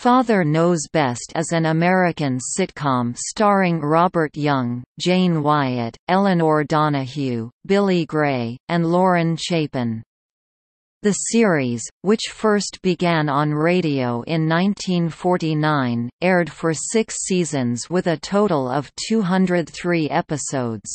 Father Knows Best is an American sitcom starring Robert Young, Jane Wyatt, Eleanor Donahue, Billy Gray, and Lauren Chapin. The series, which first began on radio in 1949, aired for six seasons with a total of 203 episodes.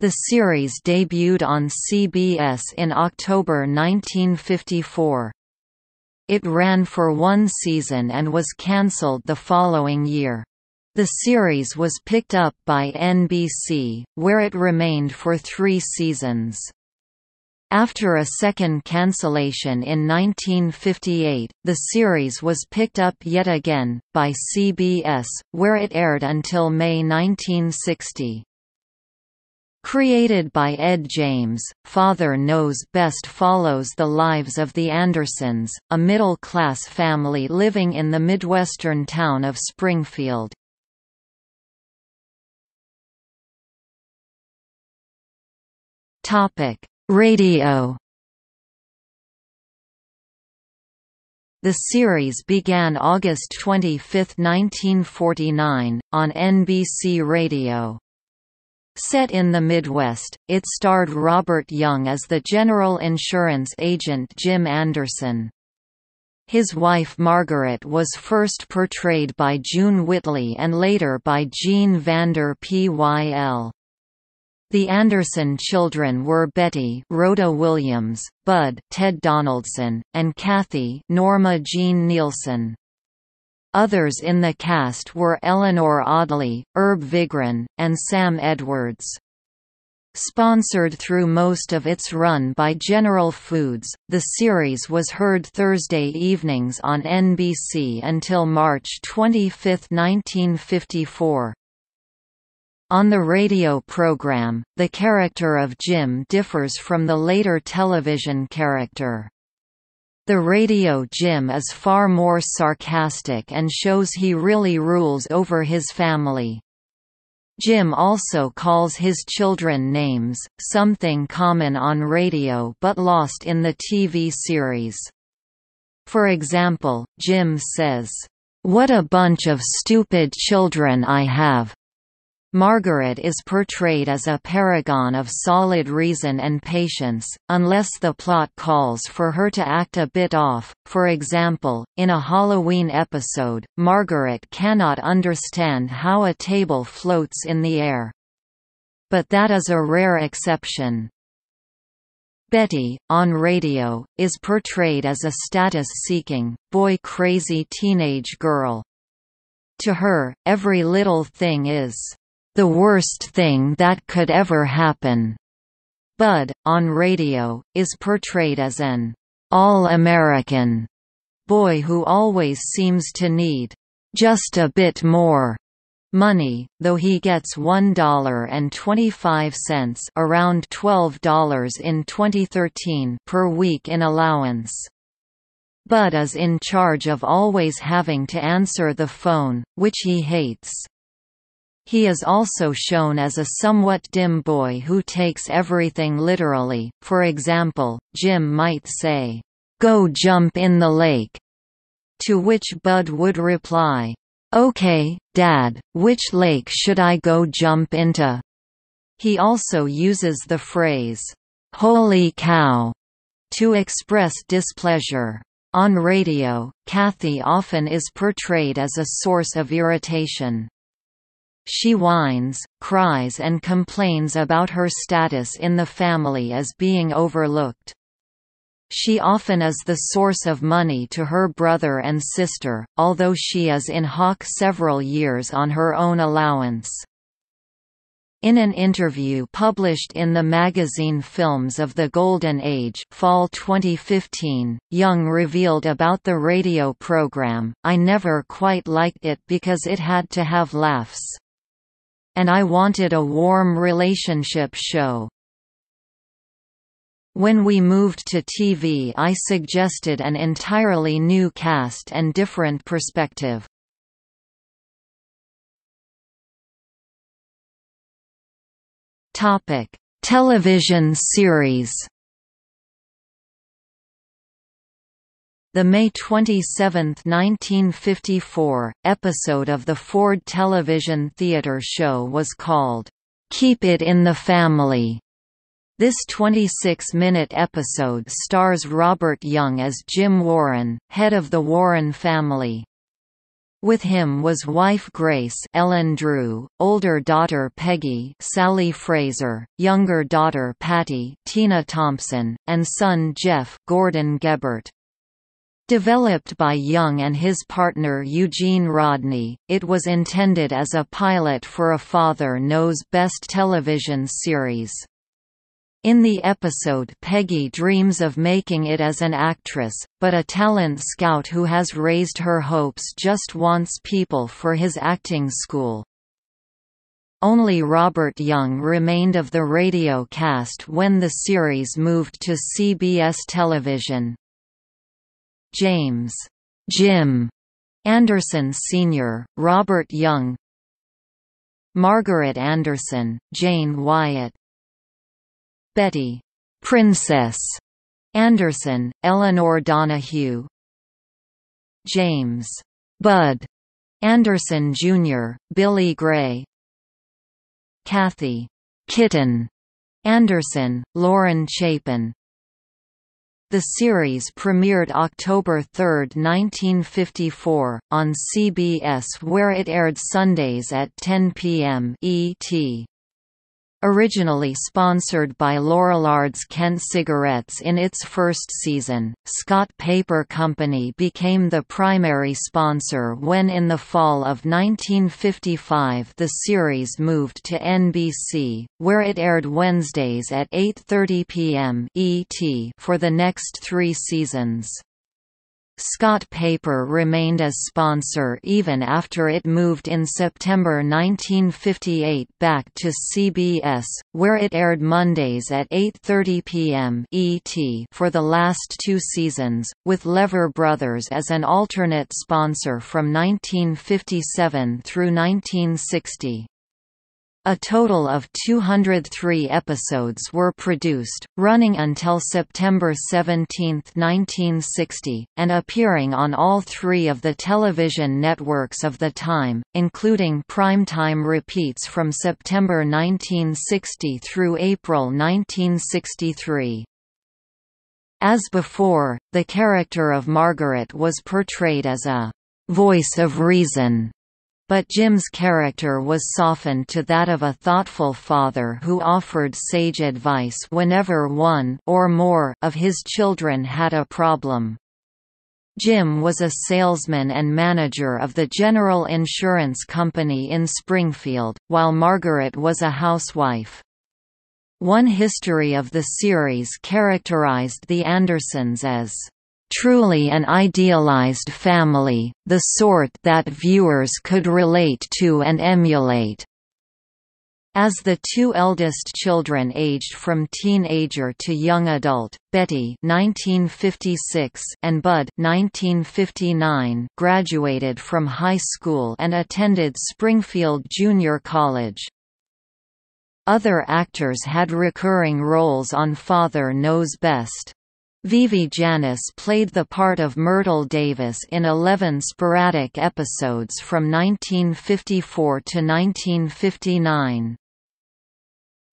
The series debuted on CBS in October 1954. It ran for one season and was cancelled the following year. The series was picked up by NBC, where it remained for three seasons. After a second cancellation in 1958, the series was picked up yet again, by CBS, where it aired until May 1960. Created by Ed James, Father Knows Best follows the lives of the Andersons, a middle-class family living in the Midwestern town of Springfield. Radio The series began August 25, 1949, on NBC Radio. Set in the Midwest, it starred Robert Young as the general insurance agent Jim Anderson. His wife Margaret was first portrayed by June Whitley and later by Jean Vander Pyl. The Anderson children were Betty Rhoda Williams, Bud Ted Donaldson, and Kathy Norma Jean Nielsen. Others in the cast were Eleanor Audley, Herb Vigran, and Sam Edwards. Sponsored through most of its run by General Foods, the series was heard Thursday evenings on NBC until March 25, 1954. On the radio program, the character of Jim differs from the later television character. The radio Jim is far more sarcastic and shows he really rules over his family. Jim also calls his children names, something common on radio but lost in the TV series. For example, Jim says, "'What a bunch of stupid children I have, Margaret is portrayed as a paragon of solid reason and patience, unless the plot calls for her to act a bit off. For example, in a Halloween episode, Margaret cannot understand how a table floats in the air. But that is a rare exception. Betty, on radio, is portrayed as a status-seeking, boy-crazy teenage girl. To her, every little thing is the worst thing that could ever happen. Bud, on radio, is portrayed as an all-American boy who always seems to need just a bit more money, though he gets $1.25 around $12 in 2013 per week in allowance. Bud is in charge of always having to answer the phone, which he hates. He is also shown as a somewhat dim boy who takes everything literally, for example, Jim might say, "'Go jump in the lake!' to which Bud would reply, "'Okay, Dad, which lake should I go jump into?' He also uses the phrase, "'Holy cow!' to express displeasure. On radio, Kathy often is portrayed as a source of irritation. She whines, cries and complains about her status in the family as being overlooked. She often is the source of money to her brother and sister, although she is in hock several years on her own allowance. In an interview published in the magazine Films of the Golden Age fall 2015, Young revealed about the radio program, I never quite liked it because it had to have laughs and I wanted a warm relationship show. When we moved to TV I suggested an entirely new cast and different perspective. Topic: Television series The May 27, 1954, episode of the Ford Television Theater show was called, "'Keep It in the Family' This 26-minute episode stars Robert Young as Jim Warren, head of the Warren family. With him was wife Grace Ellen Drew, older daughter Peggy Sally Fraser, younger daughter Patty Tina Thompson, and son Jeff Gordon Gebert. Developed by Young and his partner Eugene Rodney, it was intended as a pilot for a Father Knows Best television series. In the episode Peggy dreams of making it as an actress, but a talent scout who has raised her hopes just wants people for his acting school. Only Robert Young remained of the radio cast when the series moved to CBS television. James Jim Anderson Sr., Robert Young Margaret Anderson, Jane Wyatt Betty Princess Anderson, Eleanor Donahue James Bud Anderson Jr., Billy Gray Kathy Kitten Anderson, Lauren Chapin the series premiered October 3, 1954, on CBS where it aired Sundays at 10 p.m. ET. Originally sponsored by Lorillard's Kent Cigarettes in its first season, Scott Paper Company became the primary sponsor when in the fall of 1955 the series moved to NBC, where it aired Wednesdays at 8.30 p.m. ET for the next three seasons. Scott Paper remained as sponsor even after it moved in September 1958 back to CBS, where it aired Mondays at 8.30 p.m. ET for the last two seasons, with Lever Brothers as an alternate sponsor from 1957 through 1960. A total of 203 episodes were produced, running until September 17, 1960, and appearing on all three of the television networks of the time, including primetime repeats from September 1960 through April 1963. As before, the character of Margaret was portrayed as a voice of reason but Jim's character was softened to that of a thoughtful father who offered sage advice whenever one or more of his children had a problem. Jim was a salesman and manager of the General Insurance Company in Springfield, while Margaret was a housewife. One history of the series characterized the Andersons as truly an idealized family, the sort that viewers could relate to and emulate. As the two eldest children aged from teenager to young adult, Betty (1956) and Bud (1959) graduated from high school and attended Springfield Junior College. Other actors had recurring roles on Father Knows Best. Vivi Janis played the part of Myrtle Davis in 11 sporadic episodes from 1954 to 1959.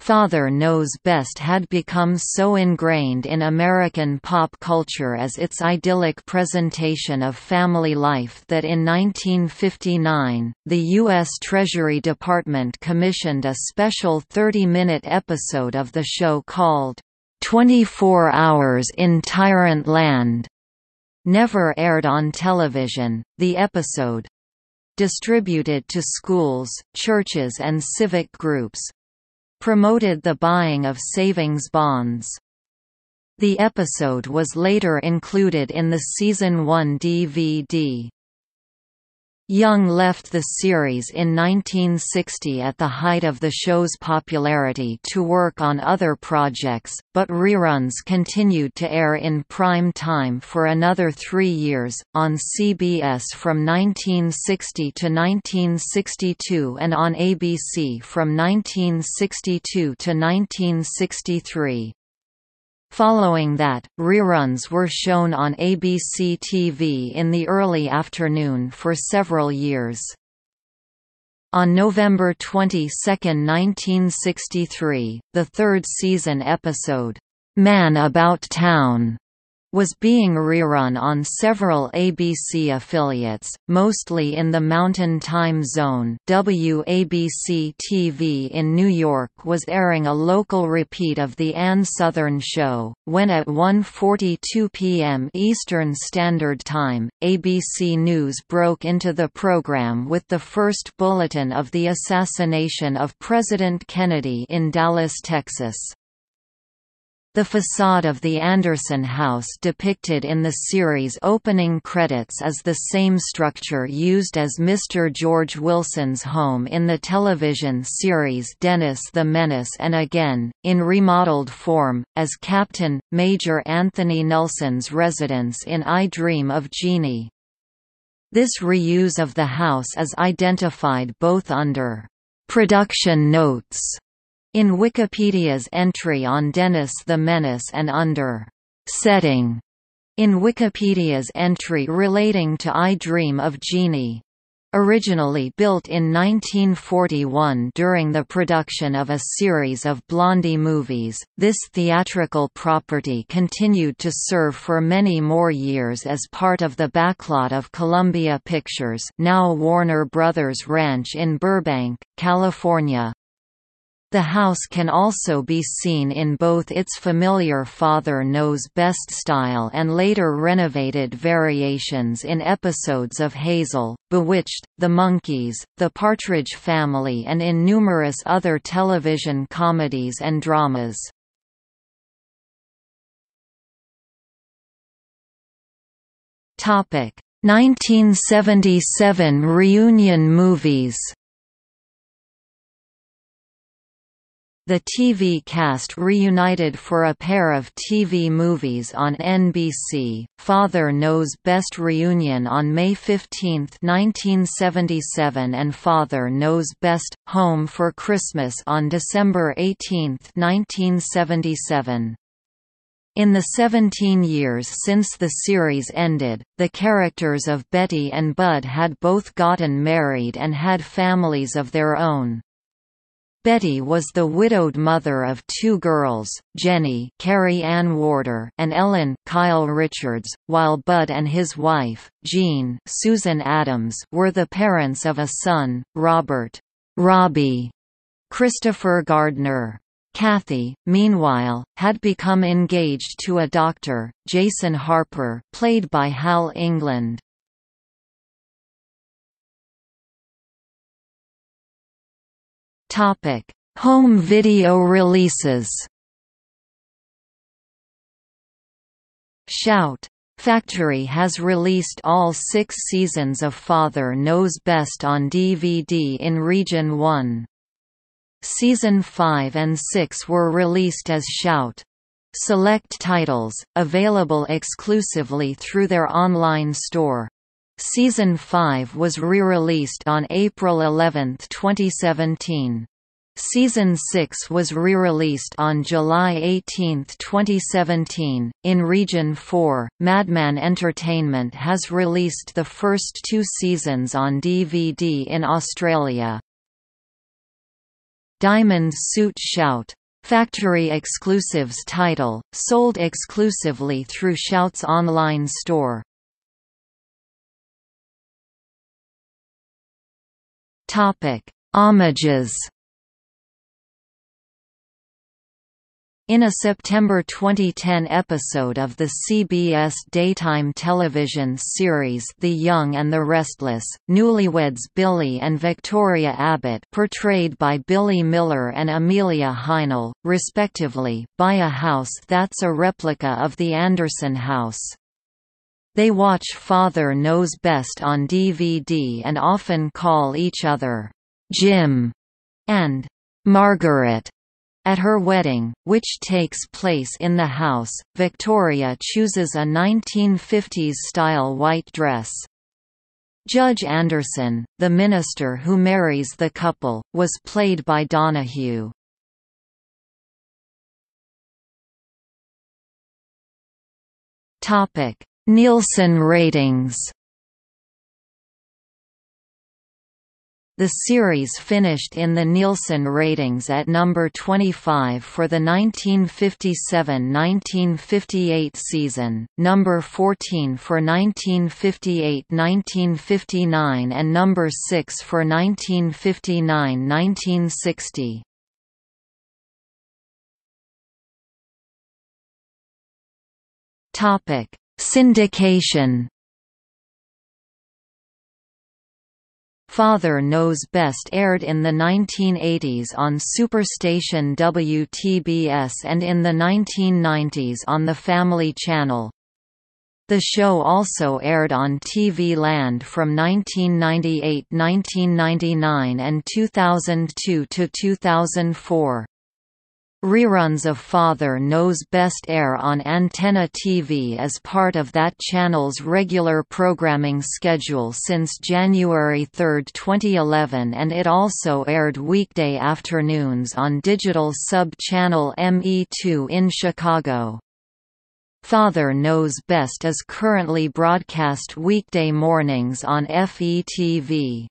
Father Knows Best had become so ingrained in American pop culture as its idyllic presentation of family life that in 1959, the U.S. Treasury Department commissioned a special 30-minute episode of the show called, 24 Hours in Tyrant Land, never aired on television. The episode distributed to schools, churches and civic groups promoted the buying of savings bonds. The episode was later included in the season 1 DVD. Young left the series in 1960 at the height of the show's popularity to work on other projects, but reruns continued to air in prime time for another three years, on CBS from 1960 to 1962 and on ABC from 1962 to 1963. Following that, reruns were shown on ABC TV in the early afternoon for several years. On November 22, 1963, the third season episode, Man About Town, was being rerun on several ABC affiliates, mostly in the Mountain Time Zone. WABC TV in New York was airing a local repeat of The Ann Southern Show, when at 1.42 p.m. Eastern Standard Time, ABC News broke into the program with the first bulletin of the assassination of President Kennedy in Dallas, Texas. The facade of the Anderson House depicted in the series opening credits is the same structure used as Mr. George Wilson's home in the television series Dennis the Menace and again, in remodeled form, as Captain, Major Anthony Nelson's residence in I Dream of Jeannie. This reuse of the house is identified both under production notes in Wikipedia's entry on Dennis the Menace and under setting in Wikipedia's entry relating to I Dream of Genie. Originally built in 1941 during the production of a series of Blondie movies, this theatrical property continued to serve for many more years as part of the backlot of Columbia Pictures now Warner Brothers Ranch in Burbank, California, the house can also be seen in both its familiar Father Knows Best style and later renovated variations in episodes of Hazel, Bewitched, The Monkeys, The Partridge Family and in numerous other television comedies and dramas. Topic: 1977 reunion movies. The TV cast reunited for a pair of TV movies on NBC, Father Knows Best Reunion on May 15, 1977 and Father Knows Best, Home for Christmas on December 18, 1977. In the 17 years since the series ended, the characters of Betty and Bud had both gotten married and had families of their own. Betty was the widowed mother of two girls, Jenny Carrie Ann Warder and Ellen Kyle Richards, while Bud and his wife, Jean Susan Adams were the parents of a son, Robert Robbie Christopher Gardner. Kathy, meanwhile, had become engaged to a doctor, Jason Harper played by Hal England. Topic: Home video releases. Shout! Factory has released all six seasons of Father Knows Best on DVD in Region 1. Season 5 and 6 were released as Shout! Select titles, available exclusively through their online store. Season 5 was re-released on April 11, 2017. Season 6 was re-released on July 18, 2017. In Region 4, Madman Entertainment has released the first two seasons on DVD in Australia. Diamond Suit Shout Factory Exclusives title, sold exclusively through Shout's online store. Topic: Homages. In a September 2010 episode of the CBS daytime television series The Young and the Restless, newlyweds Billy and Victoria Abbott portrayed by Billy Miller and Amelia Heinel, respectively, buy a house that's a replica of the Anderson House. They watch Father Knows Best on DVD and often call each other, Jim and Margaret. At her wedding, which takes place in the house, Victoria chooses a 1950s-style white dress. Judge Anderson, the minister who marries the couple, was played by Donahue. Topic: Nielsen ratings The series finished in the Nielsen ratings at number 25 for the 1957–1958 season, number 14 for 1958–1959 and number 6 for 1959–1960. Topic: Syndication Father Knows Best aired in the 1980s on Superstation WTBS and in the 1990s on the Family Channel. The show also aired on TV Land from 1998–1999 and 2002–2004. Reruns of Father Knows Best air on Antenna TV as part of that channel's regular programming schedule since January 3, 2011 and it also aired weekday afternoons on digital sub-channel ME2 in Chicago. Father Knows Best is currently broadcast weekday mornings on FETV.